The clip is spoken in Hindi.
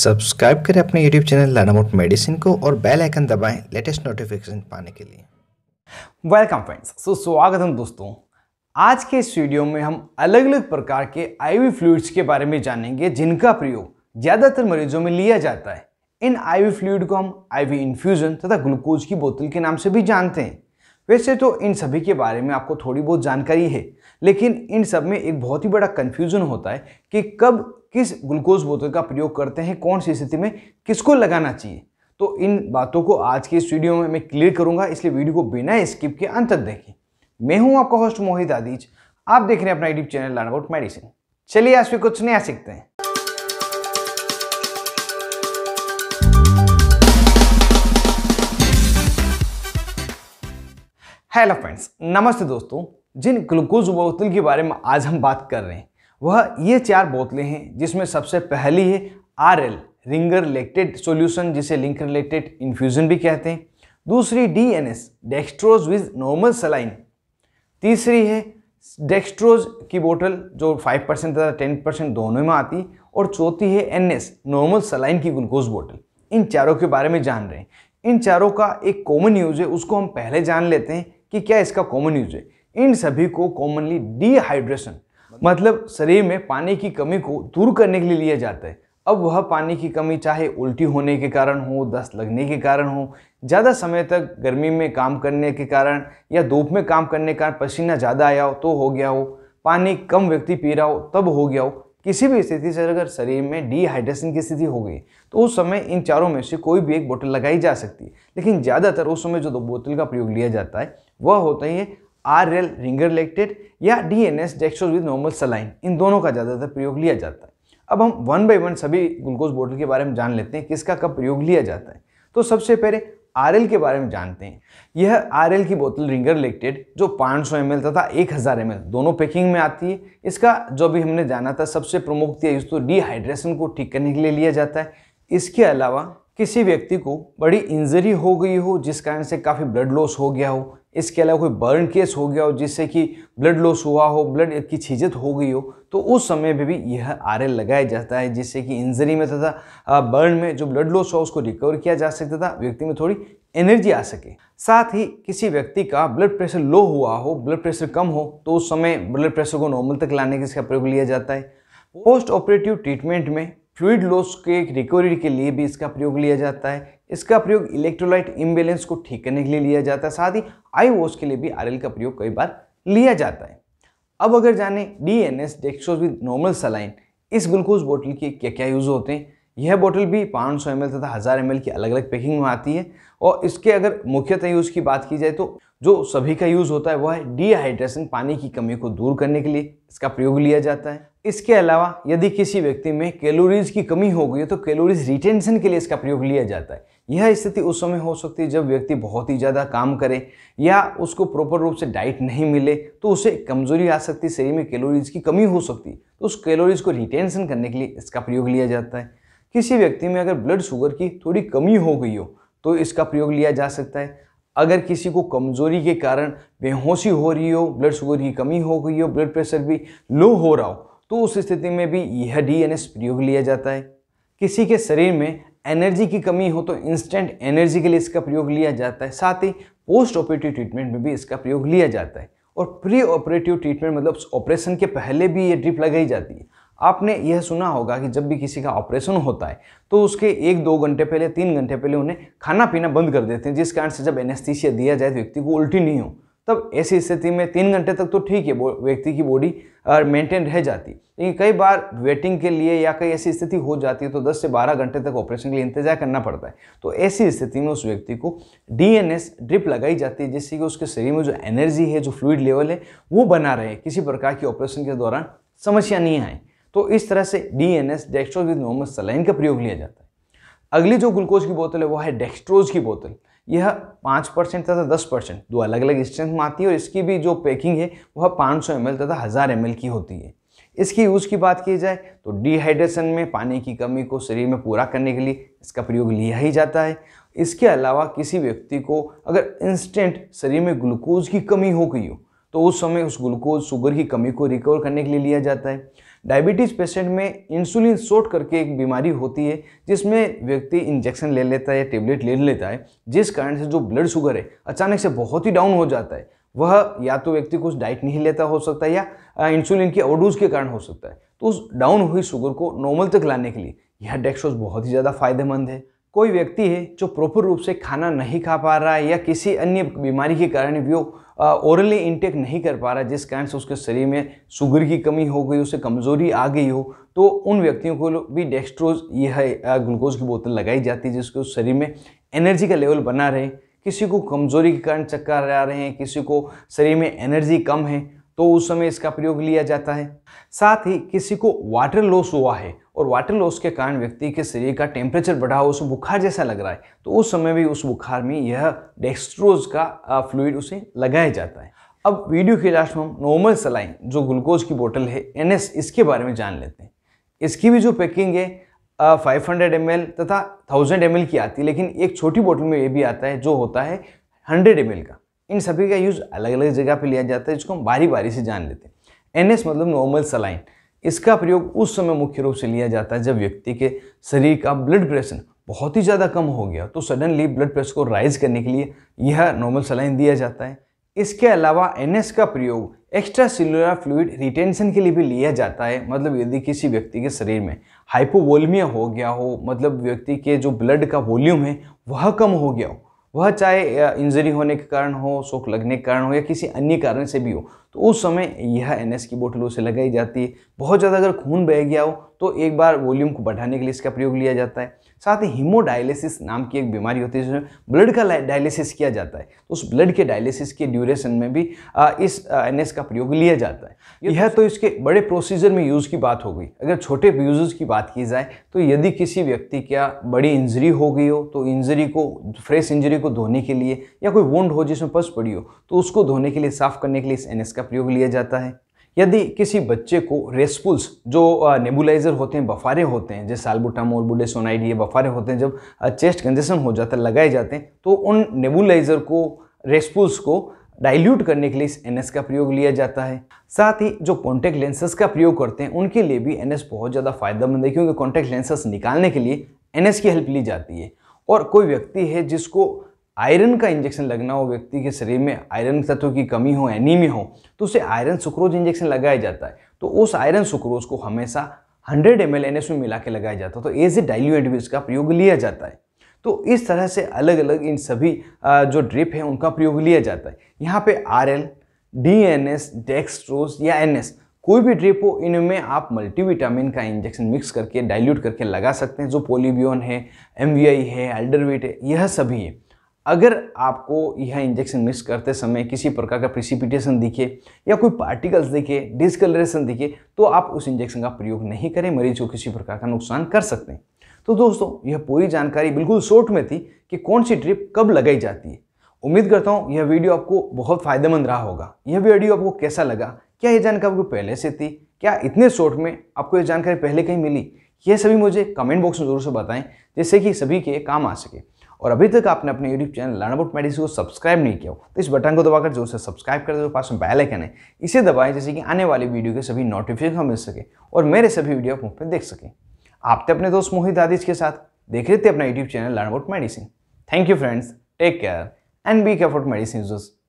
सब्सक्राइब करें अपने यूट्यूब चैनल लर्नामोट मेडिसिन को और बेल आइकन दबाएं लेटेस्ट नोटिफिकेशन पाने के लिए वेलकम फ्रेंड्स सो स्वागत हम दोस्तों आज के इस वीडियो में हम अलग अलग प्रकार के आईवी फ्लूइड्स के बारे में जानेंगे जिनका प्रयोग ज़्यादातर मरीजों में लिया जाता है इन आई फ्लूड को हम आई इन्फ्यूज़न तथा ग्लूकोज की बोतल के नाम से भी जानते हैं वैसे तो इन सभी के बारे में आपको थोड़ी बहुत जानकारी है लेकिन इन सब में एक बहुत ही बड़ा कन्फ्यूज़न होता है कि कब किस ग्लूकोज बोतल का प्रयोग करते हैं कौन सी स्थिति में किसको लगाना चाहिए तो इन बातों को आज के इस वीडियो में मैं क्लियर करूंगा इसलिए वीडियो को बिना स्किप के अंत तक देखें मैं हूं आपका होस्ट मोहित आदिज आप देख रहे हैं अपना YouTube channel learn about medicine चलिए आज भी कुछ नया सीखते हैं हेलो फ्रेंड्स नमस्ते दोस्तों जिन ग्लूकोज बोतल के बारे में आज हम बात कर रहे हैं वह ये चार बोतलें हैं जिसमें सबसे पहली है R L Ringer lactate solution जिसे लिंक रिलेटेड इन्फ्यूज़न भी कहते हैं दूसरी D N S dextrose with normal saline तीसरी है डेक्स्ट्रोज की बोतल जो 5 परसेंट तथा 10 परसेंट दोनों में आती और चौथी है एन एस नॉर्मल सलाइन की ग्लूकोज बोतल इन चारों के बारे में जान रहे हैं इन चारों का एक कॉमन यूज है उसको हम पहले जान लेते हैं कि क्या इसका कॉमन यूज है इन सभी को कॉमनली डिहाइड्रेशन मतलब शरीर में पानी की कमी को दूर करने के लिए लिया जाता है अब वह पानी की कमी चाहे उल्टी होने के कारण हो दस्त लगने के कारण हो ज़्यादा समय तक गर्मी में काम करने के कारण या धूप में काम करने के कारण पसीना ज़्यादा आया हो तो हो गया हो पानी कम व्यक्ति पी रहा हो तब हो गया हो किसी भी स्थिति से अगर शरीर में डिहाइड्रेशन की स्थिति हो गई तो उस समय इन चारों में से कोई भी एक बोतल लगाई जा सकती है लेकिन ज़्यादातर उस समय जो दो बोतल का प्रयोग लिया जाता है वह होता है आर एल रिंगर लेक्टेड या D N S dextrose with normal saline इन दोनों का ज़्यादातर प्रयोग लिया जाता है अब हम वन बाई वन सभी ग्लूकोज बोटल के बारे में जान लेते हैं किसका कब प्रयोग लिया जाता है तो सबसे पहले आर एल के बारे में जानते हैं यह आर एल की बोतल रिंगर लेक्टेड जो 500 सौ एम एल तथा एक हज़ार एम एल दोनों पैकिंग में आती है इसका जो भी हमने जाना था सबसे प्रमुख किया यूज तो डिहाइड्रेशन को ठीक करने के लिए लिया जाता है इसके अलावा किसी व्यक्ति को बड़ी इंजरी हो गई हो जिस कारण से काफ़ी ब्लड लॉस हो गया हो इसके अलावा कोई बर्न केस हो गया हो जिससे कि ब्लड लॉस हुआ हो ब्लड की छिजत हो गई हो तो उस समय पर भी यह आर लगाया जाता है जिससे कि इंजरी में तथा बर्न में जो ब्लड लॉस हुआ उसको रिकवर किया जा सकता था व्यक्ति में थोड़ी एनर्जी आ सके साथ ही किसी व्यक्ति का ब्लड प्रेशर लो हुआ हो ब्लड प्रेशर कम हो तो उस समय ब्लड प्रेशर को नॉर्मल तक लाने के इसका प्रयोग लिया जाता है पोस्ट ऑपरेटिव ट्रीटमेंट में फ्लूड लॉस के रिकवरी के लिए भी इसका प्रयोग लिया जाता है इसका प्रयोग इलेक्ट्रोलाइट इम्बेलेंस को ठीक करने के लिए लिया जाता है साथ ही आई वॉश के लिए भी आर का प्रयोग कई बार लिया जाता है अब अगर जाने D N S dextrose with normal saline इस ग्लूकोज बोतल के क्या क्या यूज़ होते हैं यह बोतल भी 500 सौ तथा हज़ार एम की अलग अलग पैकिंग में आती है और इसके अगर मुख्यतः यूज़ की बात की जाए तो जो सभी का यूज़ होता है वह है डिहाइड्रेशन पानी की कमी को दूर करने के लिए इसका प्रयोग लिया जाता है इसके अलावा यदि किसी व्यक्ति में कैलोरीज की कमी हो गई तो कैलोरीज रिटेंशन के लिए इसका प्रयोग लिया जाता है यह स्थिति उस समय हो सकती है जब व्यक्ति बहुत ही ज़्यादा काम करे या उसको प्रॉपर रूप से डाइट नहीं मिले तो उसे कमजोरी आ सकती है शरीर में कैलोरीज की कमी हो सकती है तो उस कैलोरीज को रिटेंशन करने के लिए इसका प्रयोग लिया जाता है किसी व्यक्ति में अगर ब्लड शुगर की थोड़ी कमी हो गई हो तो इसका प्रयोग लिया जा सकता है अगर किसी को कमज़ोरी के कारण बेहोशी हो रही हो ब्लड शुगर की कमी हो गई हो ब्लड प्रेशर भी लो हो रहा हो तो उस स्थिति में भी यह डीएनएस प्रयोग लिया जाता है किसी के शरीर में एनर्जी की कमी हो तो इंस्टेंट एनर्जी के लिए इसका प्रयोग लिया जाता है साथ ही पोस्ट ऑपरेटिव ट्रीटमेंट में भी इसका प्रयोग लिया जाता है और प्री ऑपरेटिव ट्रीटमेंट मतलब ऑपरेशन के पहले भी ये ड्रिप लगाई जाती है आपने यह सुना होगा कि जब भी किसी का ऑपरेशन होता है तो उसके एक दो घंटे पहले तीन घंटे पहले उन्हें खाना पीना बंद कर देते हैं जिस कारण से जब एनेस्थीसिया दिया जाए तो व्यक्ति को उल्टी नहीं हो तब ऐसी स्थिति में तीन घंटे तक तो ठीक है व्यक्ति की बॉडी मेंटेन रह जाती लेकिन कई बार वेटिंग के लिए या कई ऐसी स्थिति हो जाती है तो 10 से 12 घंटे तक ऑपरेशन के लिए इंतजार करना पड़ता है तो ऐसी स्थिति में उस व्यक्ति को डीएनएस ड्रिप लगाई जाती है जिससे कि उसके शरीर में जो एनर्जी है जो फ्लूड लेवल है वो बना रहे किसी प्रकार की ऑपरेशन के दौरान समस्या नहीं आए तो इस तरह से D N S dextrose normal saline का प्रयोग लिया जाता है अगली जो ग्लूकोज की बोतल है वो है डेक्स्ट्रोज की बोतल यह पाँच परसेंट तथा दस परसेंट दो अलग अलग स्ट्रेंथ में आती है और इसकी भी जो पैकिंग है वह पाँच सौ तथा हज़ार एम की होती है इसकी यूज़ की बात की जाए तो डिहाइड्रेशन में पानी की कमी को शरीर में पूरा करने के लिए इसका प्रयोग लिया ही जाता है इसके अलावा किसी व्यक्ति को अगर इंस्टेंट शरीर में ग्लूकोज की कमी हो गई हो तो उस समय उस ग्लूकोज शुगर की कमी को रिकवर करने के लिए लिया जाता है डायबिटीज़ पेशेंट में इंसुलिन शॉर्ट करके एक बीमारी होती है जिसमें व्यक्ति इंजेक्शन ले लेता है टेबलेट ले लेता है जिस कारण से जो ब्लड शुगर है अचानक से बहुत ही डाउन हो जाता है वह या तो व्यक्ति कुछ डाइट नहीं लेता हो सकता है या इंसुलिन की ओडोज़ के कारण हो सकता है तो उस डाउन हुई शुगर को नॉर्मल तक लाने के लिए यह डेक्सोज बहुत ही ज़्यादा फायदेमंद है कोई व्यक्ति है जो प्रॉपर रूप से खाना नहीं खा पा रहा है या किसी अन्य बीमारी के कारण भी वो ओरली इंटेक नहीं कर पा रहा जिस कारण से उसके शरीर में शुगर की कमी हो गई उसे कमज़ोरी आ गई हो तो उन व्यक्तियों को भी डेक्स्ट्रोज यह ग्लूकोज की बोतल लगाई जाती है जिसके उस शरीर में एनर्जी का लेवल बना रहे किसी को कमज़ोरी के कारण चक्कर आ रहे हैं किसी को शरीर में एनर्जी कम है तो उस समय इसका प्रयोग लिया जाता है साथ ही किसी को वाटर लॉस हुआ है और वाटर लॉस के कारण व्यक्ति के शरीर का टेम्परेचर बढ़ा हुआ उसे बुखार जैसा लग रहा है तो उस समय भी उस बुखार में यह डेक्स्ट्रोज का फ्लूड उसे लगाया जाता है अब वीडियो के लास्ट में हम नॉर्मल सलाइन जो ग्लूकोज की बोतल है एन इसके बारे में जान लेते हैं इसकी भी जो पैकिंग है फाइव हंड्रेड एम तथा थाउजेंड एम की आती है लेकिन एक छोटी बोतल में ये भी आता है जो होता है हंड्रेड एम का इन सभी का यूज़ अलग अलग जगह पर लिया जाता है जिसको हम बारी बारी से जान लेते हैं एन मतलब नॉर्मल सलाइन इसका प्रयोग उस समय मुख्य रूप से लिया जाता है जब व्यक्ति के शरीर का ब्लड प्रेशर बहुत ही ज़्यादा कम हो गया तो सडनली ब्लड प्रेशर को राइज करने के लिए यह नॉर्मल सलाइन दिया जाता है इसके अलावा एन का प्रयोग एक्स्ट्रा सेलुलर फ्लूड रिटेंशन के लिए भी लिया जाता है मतलब यदि किसी व्यक्ति के शरीर में हाइपोवोलमिया हो गया हो मतलब व्यक्ति के जो ब्लड का वॉल्यूम है वह कम हो गया हो वह चाहे इंजरी होने के कारण हो शोक लगने के कारण हो या किसी अन्य कारण से भी हो तो उस समय यह एन की बोतल उसे लगाई जाती है बहुत ज़्यादा अगर खून बह गया हो तो एक बार वॉल्यूम को बढ़ाने के लिए इसका प्रयोग लिया जाता है साथ ही हीमोडायलिसिस नाम की एक बीमारी होती है जिसमें ब्लड का डायलिसिस किया जाता है तो उस ब्लड के डायलिसिस के ड्यूरेशन में भी इस एन का प्रयोग लिया जाता है तो यह तो इसके बड़े प्रोसीजर में यूज़ की बात हो गई अगर छोटे यूज़ की बात की जाए तो यदि किसी व्यक्ति क्या बड़ी इंजरी हो गई हो तो इंजरी को फ्रेश इंजरी को धोने के लिए या कोई वोंड हो जिसमें पस पड़ी हो तो उसको धोने के लिए साफ करने के लिए इस एन का इसका प्रयोग लिया जाता है यदि किसी बच्चे को रेस्पुल्स जो नेबुलाइजर होते हैं बफारे होते हैं जैसे बुडे सोनाइड ये बफारे होते हैं जब चेस्ट कंजेशन हो जाता है लगाए जाते हैं तो उन नेबुलाइजर को रेस्पुल्स को डाइल्यूट करने के लिए इस एनएस का प्रयोग लिया जाता है साथ ही जो कॉन्टैक्ट लेंसेस का प्रयोग करते हैं उनके लिए भी एनएस बहुत ज़्यादा फायदेमंद है क्योंकि कॉन्टैक्ट लेंसेस निकालने के लिए एनएस की हेल्प ली जाती है और कोई व्यक्ति है जिसको आयरन का इंजेक्शन लगना हो व्यक्ति के शरीर में आयरन तत्व की कमी हो एनीमिया हो तो उसे आयरन सुक्रोज इंजेक्शन लगाया जाता है तो उस आयरन सुक्रोज को हमेशा 100 एम एल एन में मिला के लगाया जाता है तो एज ए डाइल्यूएंट भी इसका प्रयोग लिया जाता है तो इस तरह से अलग अलग इन सभी जो ड्रिप है उनका प्रयोग लिया जाता है यहाँ पे R L D N S dextrose या एन एस कोई भी ड्रिप हो इनमें आप मल्टीविटामिन का इंजेक्शन मिक्स करके डाइल्यूट करके लगा सकते हैं जो पोलिबियन है एम है अल्डरवेट है यह सभी है अगर आपको यह इंजेक्शन मिस करते समय किसी प्रकार का प्रिसिपिटेशन दिखे या कोई पार्टिकल्स दिखे डिसकलरेशन दिखे तो आप उस इंजेक्शन का प्रयोग नहीं करें मरीज को किसी प्रकार का नुकसान कर सकते हैं तो दोस्तों यह पूरी जानकारी बिल्कुल शॉर्ट में थी कि कौन सी ट्रिप कब लगाई जाती है उम्मीद करता हूँ यह वीडियो आपको बहुत फ़ायदेमंद रहा होगा यह वीडियो आपको कैसा लगा क्या यह जानकारी आपको पहले से थी क्या इतने शॉर्ट में आपको यह जानकारी पहले कहीं मिली यह सभी मुझे कमेंट बॉक्स में ज़रूर से बताएं जिससे कि सभी के काम आ सके और अभी तक आपने अपने YouTube channel learn about medicine को सब्सक्राइब नहीं किया हो तो इस बटन को दबाकर जोर से सब्सक्राइब कर दो पास में बेल आइकन है इसे दबाएं जैसे कि आने वाली वीडियो के सभी नोटिफिकेशन मिल सके और मेरे सभी वीडियो आप मुझ पर देख सकें आप थे अपने दोस्त मोहित दादीज के साथ देख रहे थे अपना YouTube channel learn about medicine thank you friends take care and be care for medicine